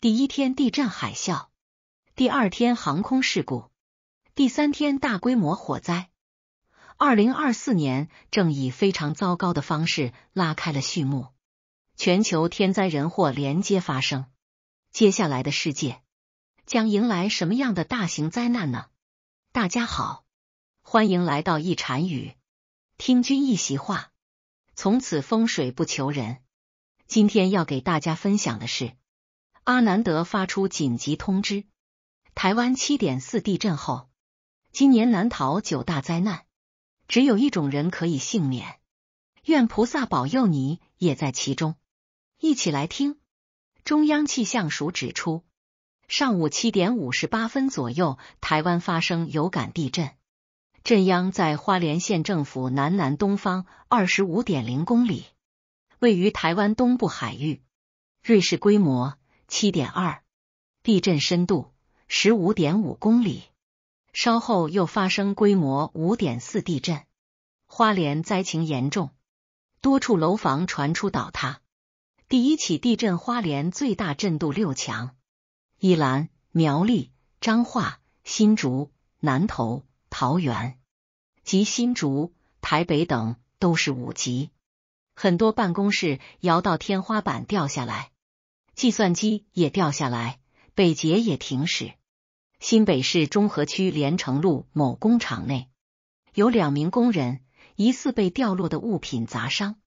第一天地震海啸，第二天航空事故，第三天大规模火灾。二零二四年正以非常糟糕的方式拉开了序幕，全球天灾人祸连接发生。接下来的世界将迎来什么样的大型灾难呢？大家好，欢迎来到一禅语，听君一席话，从此风水不求人。今天要给大家分享的是。阿南德发出紧急通知：台湾七点四地震后，今年难逃九大灾难，只有一种人可以幸免。愿菩萨保佑你也在其中。一起来听中央气象署指出：上午七点五十八分左右，台湾发生有感地震，震央在花莲县政府南南东方二十五点零公里，位于台湾东部海域，瑞士规模。七点二，地震深度十五点五公里。稍后又发生规模五点四地震。花莲灾情严重，多处楼房传出倒塌。第一起地震，花莲最大震度六强，宜兰、苗栗、彰化、新竹、南投、桃园及新竹、台北等都是五级，很多办公室摇到天花板掉下来。计算机也掉下来，北捷也停驶。新北市中和区连城路某工厂内有两名工人疑似被掉落的物品砸伤，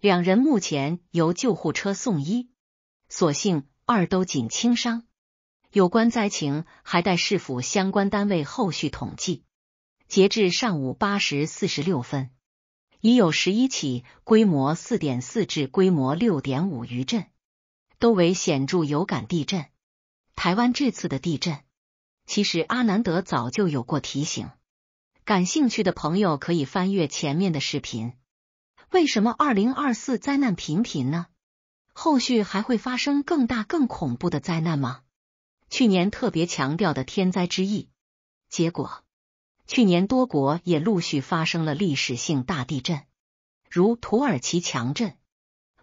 两人目前由救护车送医，所幸二都仅轻伤。有关灾情还待市府相关单位后续统计。截至上午八时四十六分，已有十一起规模四点四至规模六点五余震。都为显著有感地震。台湾这次的地震，其实阿南德早就有过提醒。感兴趣的朋友可以翻阅前面的视频。为什么二零二四灾难频频呢？后续还会发生更大更恐怖的灾难吗？去年特别强调的天灾之意，结果去年多国也陆续发生了历史性大地震，如土耳其强震、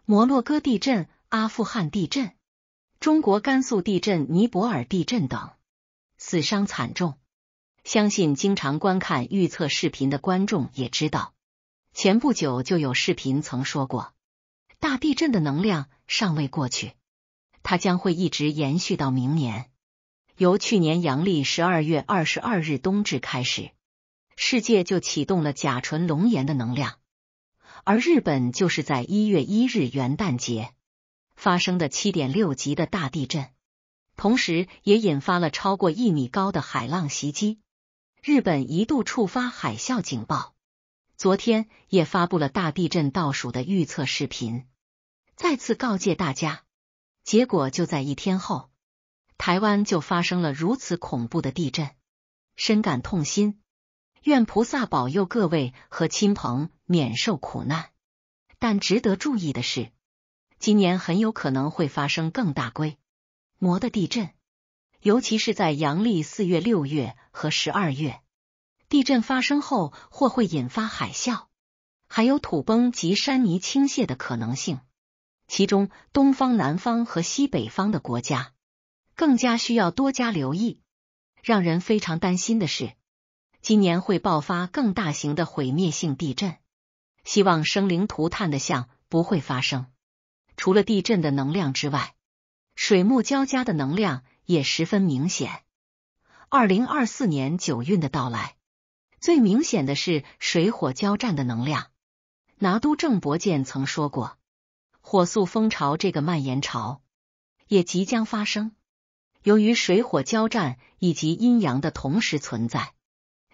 摩洛哥地震。阿富汗地震、中国甘肃地震、尼泊尔地震等，死伤惨重。相信经常观看预测视频的观众也知道，前不久就有视频曾说过，大地震的能量尚未过去，它将会一直延续到明年。由去年阳历十二月二十二日冬至开始，世界就启动了甲醇龙岩的能量，而日本就是在一月一日元旦节。发生的七点六级的大地震，同时也引发了超过一米高的海浪袭击，日本一度触发海啸警报。昨天也发布了大地震倒数的预测视频，再次告诫大家。结果就在一天后，台湾就发生了如此恐怖的地震，深感痛心。愿菩萨保佑各位和亲朋免受苦难。但值得注意的是。今年很有可能会发生更大规模的地震，尤其是在阳历四月、六月和十二月。地震发生后，或会引发海啸，还有土崩及山泥倾泻的可能性。其中，东方、南方和西北方的国家更加需要多加留意。让人非常担心的是，今年会爆发更大型的毁灭性地震。希望生灵涂炭的像不会发生。除了地震的能量之外，水木交加的能量也十分明显。二零二四年九运的到来，最明显的是水火交战的能量。拿督郑伯健曾说过：“火速风潮这个蔓延潮也即将发生。由于水火交战以及阴阳的同时存在，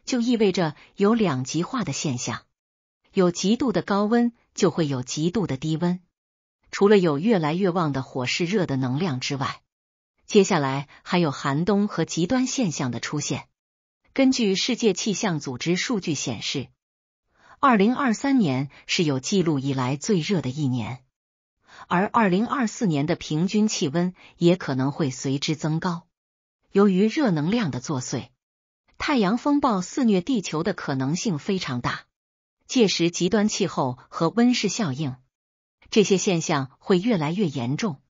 就意味着有两极化的现象，有极度的高温，就会有极度的低温。”除了有越来越旺的火势热的能量之外，接下来还有寒冬和极端现象的出现。根据世界气象组织数据显示，二零二三年是有记录以来最热的一年，而二零二四年的平均气温也可能会随之增高。由于热能量的作祟，太阳风暴肆虐地球的可能性非常大。届时，极端气候和温室效应。这些现象会越来越严重。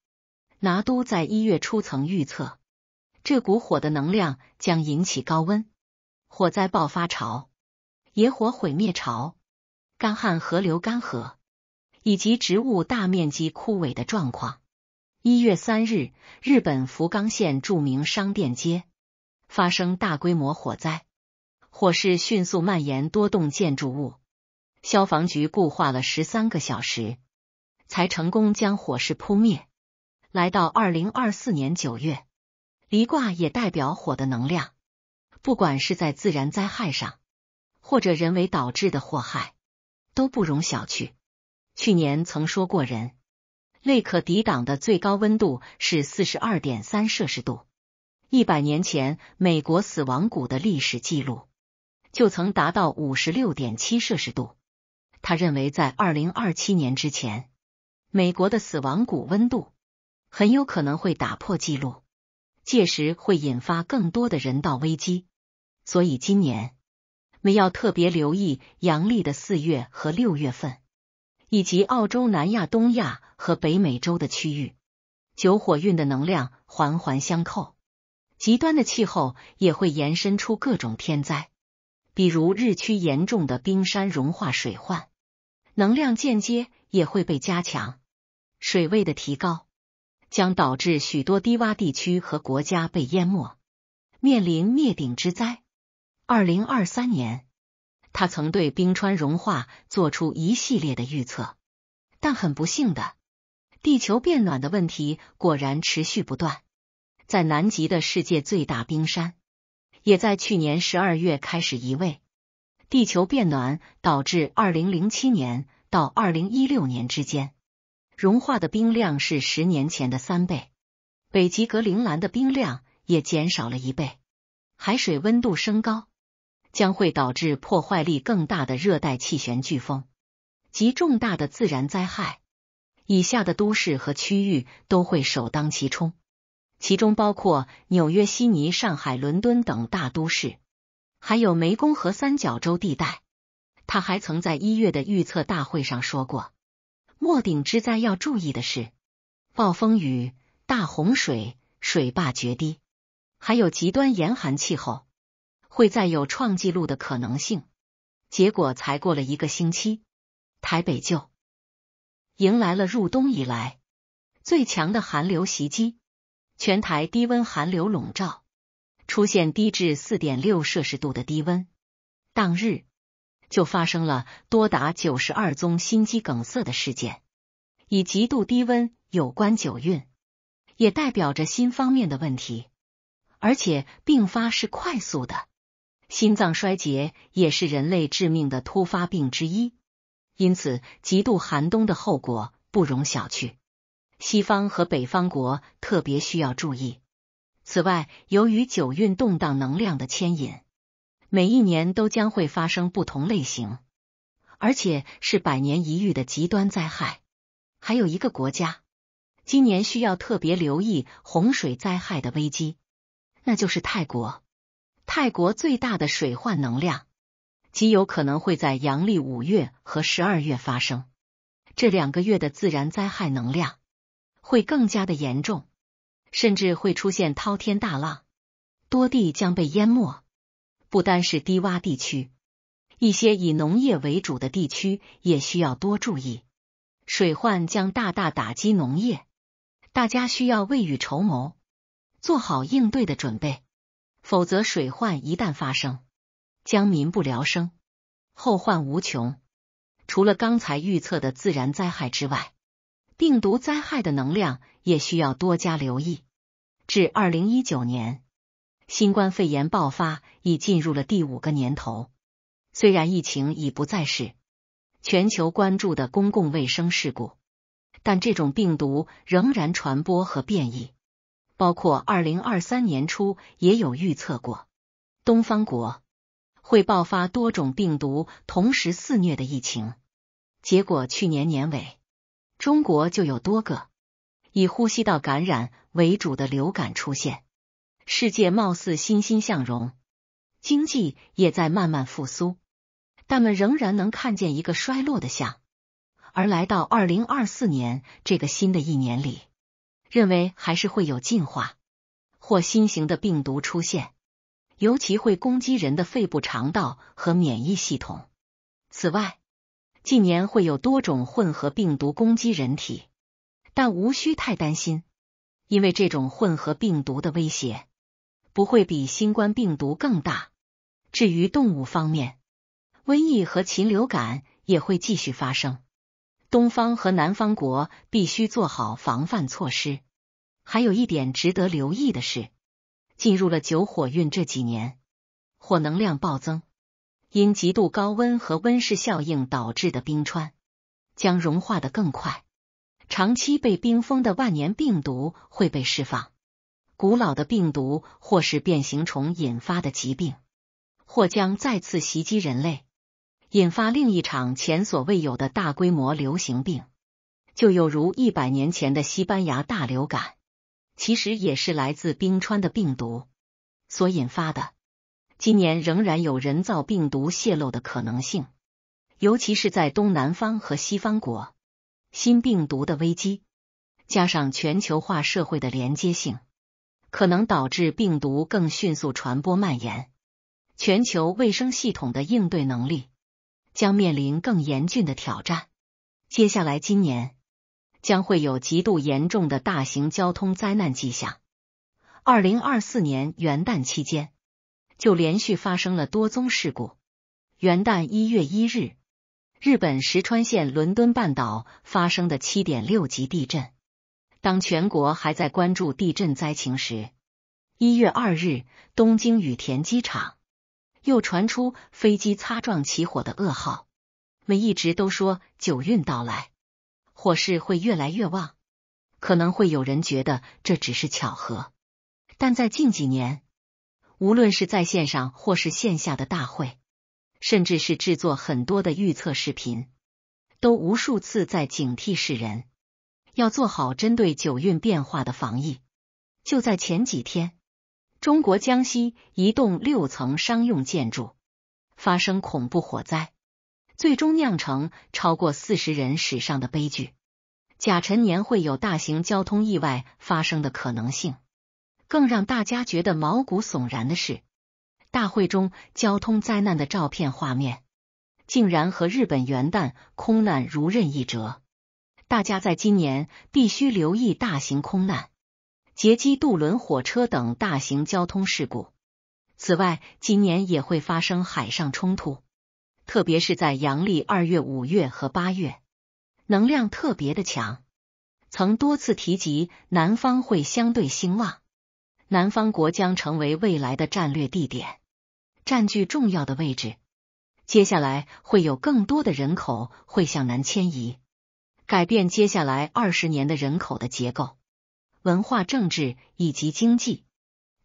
拿都在一月初曾预测，这股火的能量将引起高温、火灾爆发潮、野火毁灭潮、干旱、河流干涸以及植物大面积枯萎的状况。一月三日，日本福冈县著名商店街发生大规模火灾，火势迅速蔓延多栋建筑物，消防局固化了十三个小时。才成功将火势扑灭。来到二零二四年九月，离卦也代表火的能量，不管是在自然灾害上，或者人为导致的祸害，都不容小觑。去年曾说过，人类可抵挡的最高温度是四十二点三摄氏度。一百年前，美国死亡谷的历史记录就曾达到五十六点七摄氏度。他认为，在二零二七年之前。美国的死亡谷温度很有可能会打破纪录，届时会引发更多的人道危机。所以今年，们要特别留意阳历的四月和六月份，以及澳洲、南亚、东亚和北美洲的区域。九火运的能量环环相扣，极端的气候也会延伸出各种天灾，比如日趋严重的冰山融化、水患，能量间接也会被加强。水位的提高将导致许多低洼地区和国家被淹没，面临灭顶之灾。二零二三年，他曾对冰川融化做出一系列的预测，但很不幸的，地球变暖的问题果然持续不断。在南极的世界最大冰山也在去年十二月开始移位。地球变暖导致二零零七年到二零一六年之间。融化的冰量是十年前的三倍，北极格陵兰的冰量也减少了一倍。海水温度升高将会导致破坏力更大的热带气旋、飓风及重大的自然灾害。以下的都市和区域都会首当其冲，其中包括纽约、悉尼、上海、伦敦等大都市，还有湄公河三角洲地带。他还曾在一月的预测大会上说过。末顶之灾要注意的是，暴风雨、大洪水、水坝决堤，还有极端严寒气候，会再有创纪录的可能性。结果才过了一个星期，台北就迎来了入冬以来最强的寒流袭击，全台低温寒流笼罩，出现低至四点六摄氏度的低温。当日。就发生了多达九十二宗心肌梗塞的事件，以极度低温有关。九运也代表着心方面的问题，而且并发是快速的。心脏衰竭也是人类致命的突发病之一，因此极度寒冬的后果不容小觑。西方和北方国特别需要注意。此外，由于九运动荡能量的牵引。每一年都将会发生不同类型，而且是百年一遇的极端灾害。还有一个国家，今年需要特别留意洪水灾害的危机，那就是泰国。泰国最大的水患能量极有可能会在阳历五月和十二月发生，这两个月的自然灾害能量会更加的严重，甚至会出现滔天大浪，多地将被淹没。不单是低洼地区，一些以农业为主的地区也需要多注意。水患将大大打击农业，大家需要未雨绸缪，做好应对的准备。否则，水患一旦发生，将民不聊生，后患无穷。除了刚才预测的自然灾害之外，病毒灾害的能量也需要多加留意。至二零一九年。新冠肺炎爆发已进入了第五个年头，虽然疫情已不再是全球关注的公共卫生事故，但这种病毒仍然传播和变异。包括二零二三年初也有预测过，东方国会爆发多种病毒同时肆虐的疫情。结果去年年尾，中国就有多个以呼吸道感染为主的流感出现。世界貌似欣欣向荣，经济也在慢慢复苏，但们仍然能看见一个衰落的象。而来到二零二四年这个新的一年里，认为还是会有进化或新型的病毒出现，尤其会攻击人的肺部、肠道和免疫系统。此外，近年会有多种混合病毒攻击人体，但无需太担心，因为这种混合病毒的威胁。不会比新冠病毒更大。至于动物方面，瘟疫和禽流感也会继续发生。东方和南方国必须做好防范措施。还有一点值得留意的是，进入了九火运这几年，火能量暴增，因极度高温和温室效应导致的冰川将融化的更快，长期被冰封的万年病毒会被释放。古老的病毒或是变形虫引发的疾病，或将再次袭击人类，引发另一场前所未有的大规模流行病。就有如一百年前的西班牙大流感，其实也是来自冰川的病毒所引发的。今年仍然有人造病毒泄露的可能性，尤其是在东南方和西方国，新病毒的危机加上全球化社会的连接性。可能导致病毒更迅速传播蔓延，全球卫生系统的应对能力将面临更严峻的挑战。接下来，今年将会有极度严重的大型交通灾难迹象。二零二四年元旦期间，就连续发生了多宗事故。元旦一月一日，日本石川县伦敦半岛发生的七点六级地震。当全国还在关注地震灾情时，一月二日，东京羽田机场又传出飞机擦撞起火的噩耗。我们一直都说九运到来，火势会越来越旺，可能会有人觉得这只是巧合。但在近几年，无论是在线上或是线下的大会，甚至是制作很多的预测视频，都无数次在警惕世人。要做好针对九运变化的防疫。就在前几天，中国江西一栋六层商用建筑发生恐怖火灾，最终酿成超过四十人史上的悲剧。甲辰年会有大型交通意外发生的可能性，更让大家觉得毛骨悚然的是，大会中交通灾难的照片画面，竟然和日本元旦空难如刃一辙。大家在今年必须留意大型空难、劫机、渡轮、火车等大型交通事故。此外，今年也会发生海上冲突，特别是在阳历二月、五月和八月，能量特别的强。曾多次提及南方会相对兴旺，南方国将成为未来的战略地点，占据重要的位置。接下来会有更多的人口会向南迁移。改变接下来二十年的人口的结构、文化、政治以及经济。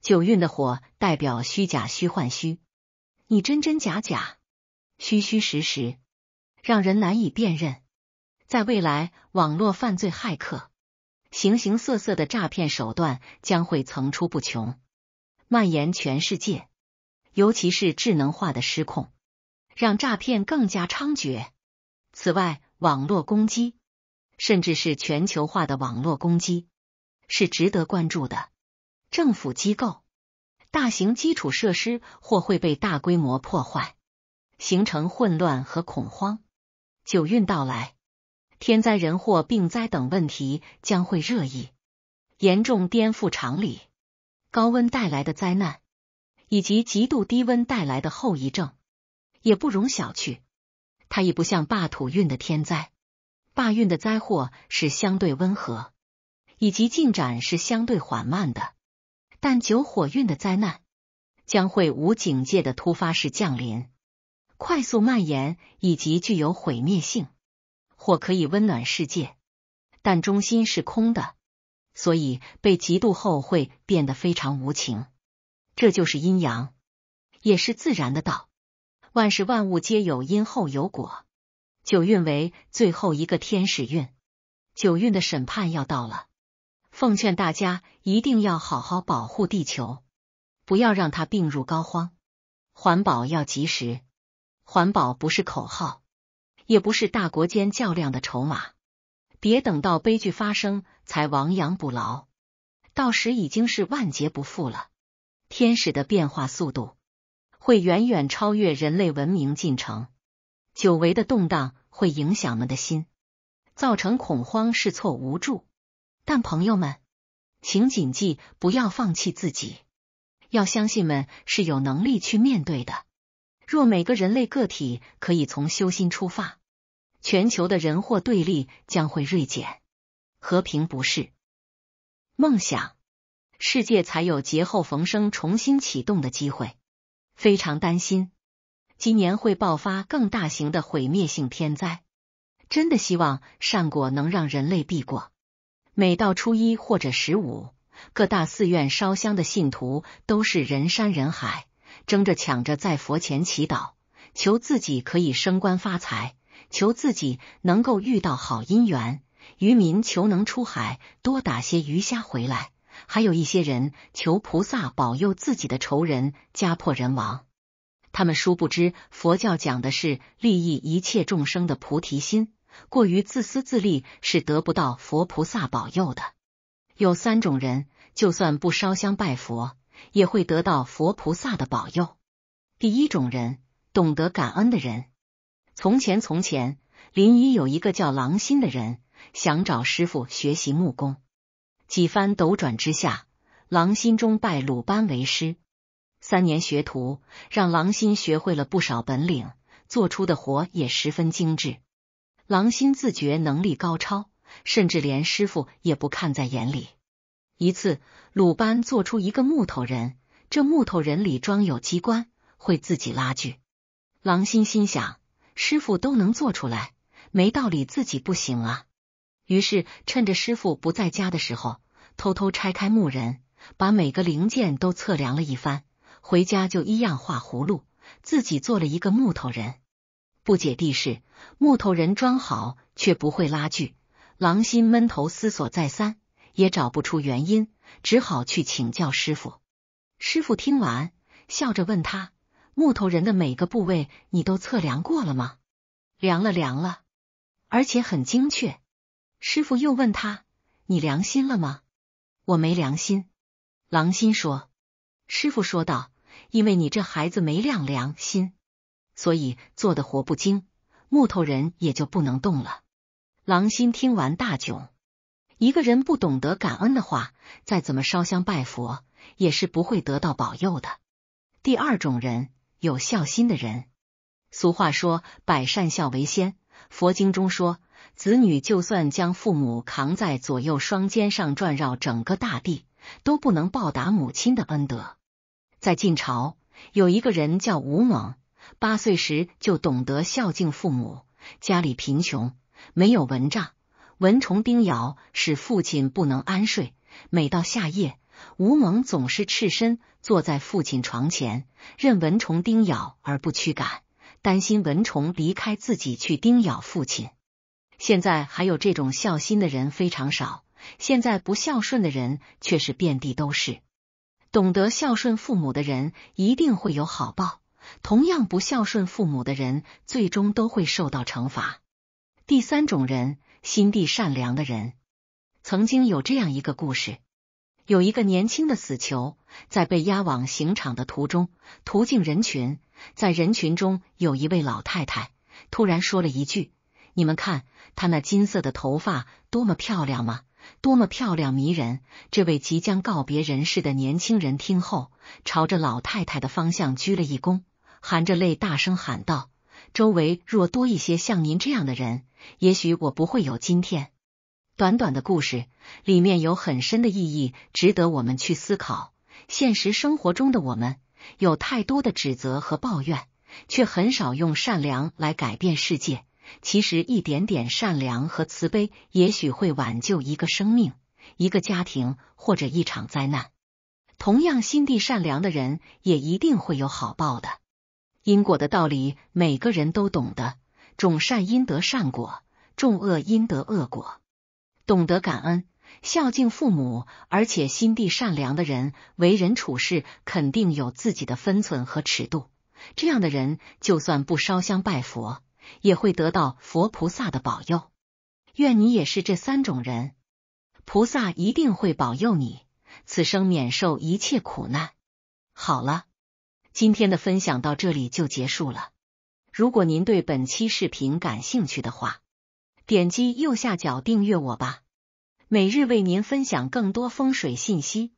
九运的火代表虚假、虚幻、虚，你真真假假、虚虚实实，让人难以辨认。在未来，网络犯罪、骇客、形形色色的诈骗手段将会层出不穷，蔓延全世界。尤其是智能化的失控，让诈骗更加猖獗。此外，网络攻击。甚至是全球化的网络攻击是值得关注的。政府机构、大型基础设施或会被大规模破坏，形成混乱和恐慌。九运到来，天灾、人祸、病灾等问题将会热议，严重颠覆常理。高温带来的灾难以及极度低温带来的后遗症也不容小觑。它已不像霸土运的天灾。罢运的灾祸是相对温和，以及进展是相对缓慢的，但九火运的灾难将会无警戒的突发式降临，快速蔓延，以及具有毁灭性。火可以温暖世界，但中心是空的，所以被嫉妒后会变得非常无情。这就是阴阳，也是自然的道。万事万物皆有因，后有果。九运为最后一个天使运，九运的审判要到了。奉劝大家一定要好好保护地球，不要让它病入膏肓。环保要及时，环保不是口号，也不是大国间较量的筹码。别等到悲剧发生才亡羊补牢，到时已经是万劫不复了。天使的变化速度会远远超越人类文明进程。久违的动荡会影响我们的心，造成恐慌、试错、无助。但朋友们，请谨记，不要放弃自己，要相信们是有能力去面对的。若每个人类个体可以从修心出发，全球的人祸对立将会锐减，和平不是梦想，世界才有劫后逢生、重新启动的机会。非常担心。今年会爆发更大型的毁灭性天灾，真的希望善果能让人类避过。每到初一或者十五，各大寺院烧香的信徒都是人山人海，争着抢着在佛前祈祷，求自己可以升官发财，求自己能够遇到好姻缘，渔民求能出海多打些鱼虾回来，还有一些人求菩萨保佑自己的仇人家破人亡。他们殊不知，佛教讲的是利益一切众生的菩提心，过于自私自利是得不到佛菩萨保佑的。有三种人，就算不烧香拜佛，也会得到佛菩萨的保佑。第一种人，懂得感恩的人。从前，从前，临沂有一个叫狼心的人，想找师傅学习木工。几番斗转之下，狼心中拜鲁班为师。三年学徒让狼心学会了不少本领，做出的活也十分精致。狼心自觉能力高超，甚至连师傅也不看在眼里。一次，鲁班做出一个木头人，这木头人里装有机关，会自己拉锯。狼心心想，师傅都能做出来，没道理自己不行啊。于是趁着师傅不在家的时候，偷偷拆开木人，把每个零件都测量了一番。回家就一样画葫芦，自己做了一个木头人。不解地势，木头人装好却不会拉锯。狼心闷头思索再三，也找不出原因，只好去请教师傅。师傅听完，笑着问他：“木头人的每个部位你都测量过了吗？”“量了，量了，而且很精确。”师傅又问他：“你良心了吗？”“我没良心。”狼心说。师傅说道。因为你这孩子没亮良心，所以做的活不精，木头人也就不能动了。狼心听完大窘。一个人不懂得感恩的话，再怎么烧香拜佛，也是不会得到保佑的。第二种人，有孝心的人。俗话说，百善孝为先。佛经中说，子女就算将父母扛在左右双肩上转绕整个大地，都不能报答母亲的恩德。在晋朝，有一个人叫吴猛，八岁时就懂得孝敬父母。家里贫穷，没有蚊帐，蚊虫叮咬使父亲不能安睡。每到夏夜，吴猛总是赤身坐在父亲床前，任蚊虫叮咬而不驱赶，担心蚊虫离开自己去叮咬父亲。现在还有这种孝心的人非常少，现在不孝顺的人却是遍地都是。懂得孝顺父母的人一定会有好报，同样不孝顺父母的人最终都会受到惩罚。第三种人心地善良的人，曾经有这样一个故事：有一个年轻的死囚在被押往刑场的途中，途径人群，在人群中有一位老太太突然说了一句：“你们看她那金色的头发多么漂亮吗？”多么漂亮迷人！这位即将告别人世的年轻人听后，朝着老太太的方向鞠了一躬，含着泪大声喊道：“周围若多一些像您这样的人，也许我不会有今天。”短短的故事里面有很深的意义，值得我们去思考。现实生活中的我们，有太多的指责和抱怨，却很少用善良来改变世界。其实，一点点善良和慈悲，也许会挽救一个生命、一个家庭或者一场灾难。同样，心地善良的人也一定会有好报的。因果的道理，每个人都懂得：种善因得善果，种恶因得恶果。懂得感恩、孝敬父母，而且心地善良的人，为人处事肯定有自己的分寸和尺度。这样的人，就算不烧香拜佛。也会得到佛菩萨的保佑，愿你也是这三种人，菩萨一定会保佑你，此生免受一切苦难。好了，今天的分享到这里就结束了。如果您对本期视频感兴趣的话，点击右下角订阅我吧，每日为您分享更多风水信息。